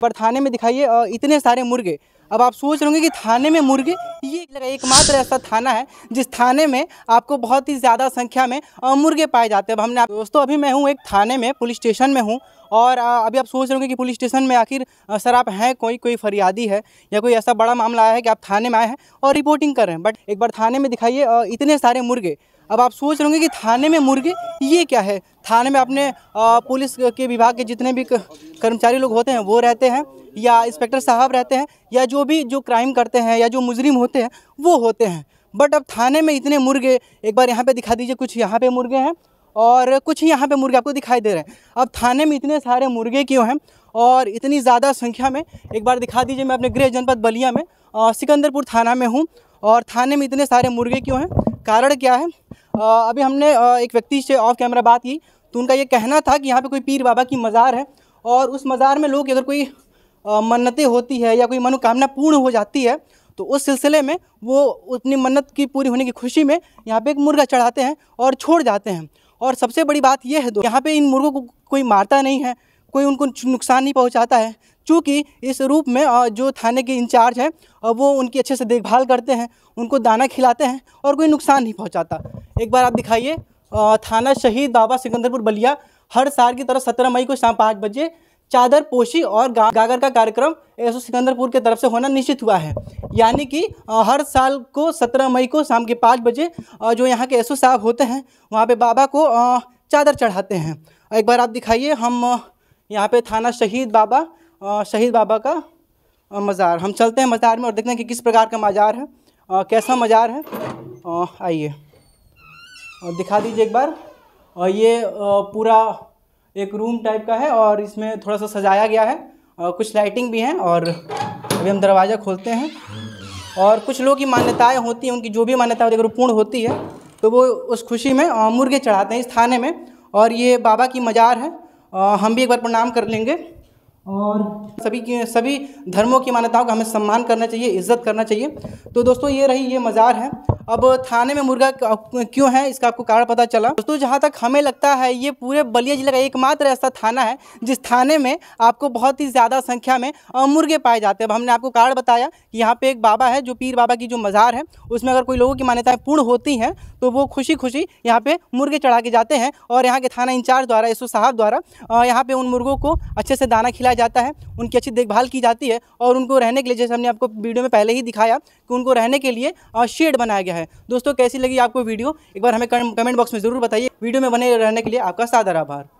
पर थाने में दिखाइए इतने सारे मुर्गे अब आप सोच रहे होंगे कि थाने में मुर्गे ये एकमात्र ऐसा थाना है जिस थाने में आपको बहुत ही ज़्यादा संख्या में मुर्गे पाए जाते हैं अब हमने दोस्तों अभी मैं हूँ एक थाने में पुलिस स्टेशन में हूँ और अभी आप सोच रहे होंगे कि पुलिस स्टेशन में आखिर सर आप हैं कोई कोई फरियादी है या कोई ऐसा बड़ा मामला आया है कि आप थाने में आए हैं और रिपोर्टिंग कर रहे हैं बट एक बार थाने में दिखाइए इतने सारे मुर्गे अब आप सोच रहे होंगे कि थाने में मुर्गे ये क्या है थाने में अपने पुलिस के विभाग के जितने भी कर्मचारी लोग होते हैं वो रहते हैं या इंस्पेक्टर साहब रहते हैं या जो भी जो क्राइम करते हैं या जो मुजरिम होते हैं वो होते हैं बट अब थाने में इतने मुर्गे एक बार यहाँ पे दिखा दीजिए कुछ यहाँ पे मुर्गे हैं और कुछ ही यहाँ पे मुर्गे आपको दिखाई दे रहे हैं अब थाने में इतने सारे मुर्गे क्यों हैं और इतनी ज़्यादा संख्या में एक बार दिखा दीजिए मैं अपने गृह जनपद बलिया में सिकंदरपुर थाना में हूँ और थाने में इतने सारे मुर्गे क्यों हैं कारण क्या है अभी हमने एक व्यक्ति से ऑफ कैमरा बात की तो उनका ये कहना था कि यहाँ पे कोई पीर बाबा की मज़ार है और उस मज़ार में लोग अगर कोई मन्नतें होती है या कोई मनोकामना पूर्ण हो जाती है तो उस सिलसिले में वो अपनी मन्नत की पूरी होने की खुशी में यहाँ पे एक मुर्गा चढ़ाते हैं और छोड़ जाते हैं और सबसे बड़ी बात यह है दो यहाँ पे इन मुर्गों को कोई मारता नहीं है कोई उनको नुकसान नहीं पहुँचाता है चूँकि इस रूप में जो थाने के इंचार्ज हैं वो उनकी अच्छे से देखभाल करते हैं उनको दाना खिलाते हैं और कोई नुकसान नहीं पहुँचाता एक बार आप दिखाइए थाना शहीद बाबा सिकंदरपुर बलिया हर साल की तरह सत्रह मई को शाम पाँच बजे चादर पोशी और गा, गागर का कार्यक्रम एसओ सिकंदरपुर की तरफ से होना निश्चित हुआ है यानी कि हर साल को सत्रह मई को शाम के पाँच बजे जो यहाँ के एसओ साहब होते हैं वहाँ पे बाबा को चादर चढ़ाते हैं एक बार आप दिखाइए हम यहाँ पे थाना शहीद बाबा शहीद बाबा का मज़ार हम चलते हैं मज़ार में और देखते हैं कि किस प्रकार का मज़ार है कैसा मज़ार है आइए और दिखा दीजिए एक बार और ये पूरा एक रूम टाइप का है और इसमें थोड़ा सा सजाया गया है और कुछ लाइटिंग भी हैं और अभी हम दरवाज़ा खोलते हैं और कुछ लोगों की मान्यताएं होती हैं उनकी जो भी है अगर पूर्ण होती है तो वो उस खुशी में मुर्गे चढ़ाते हैं इस थाने में और ये बाबा की मज़ार है हम भी एक बार प्रणाम कर लेंगे और सभी की सभी धर्मों की मान्यताओं का हमें सम्मान करना चाहिए इज्जत करना चाहिए तो दोस्तों ये रही ये मज़ार है अब थाने में मुर्गा क्यों है इसका आपको कारण पता चला दोस्तों जहाँ तक हमें लगता है ये पूरे बलिया जिले का एकमात्र ऐसा थाना है जिस थाने में आपको बहुत ही ज़्यादा संख्या में मुर्गे पाए जाते हैं अब हमने आपको कारण बताया कि यहाँ पे एक बाबा है जो पीर बाबा की जो मज़ार है उसमें अगर कोई लोगों की मान्यताएँ पूर्ण होती हैं तो वो खुशी खुशी यहाँ पे मुर्गे चढ़ा के जाते हैं और यहाँ के थाना इंचार्ज द्वारा यशु साहब द्वारा यहाँ पर उन मुर्गों को अच्छे से दाना खिलाया जाता है उनकी अच्छी देखभाल की जाती है और उनको रहने के लिए जैसे हमने आपको वीडियो में पहले ही दिखाया कि उनको रहने के लिए शेड बनाया गया है दोस्तों कैसी लगी आपको वीडियो एक बार हमें कमेंट बॉक्स में ज़रूर बताइए वीडियो में बने रहने के लिए आपका सादर आभार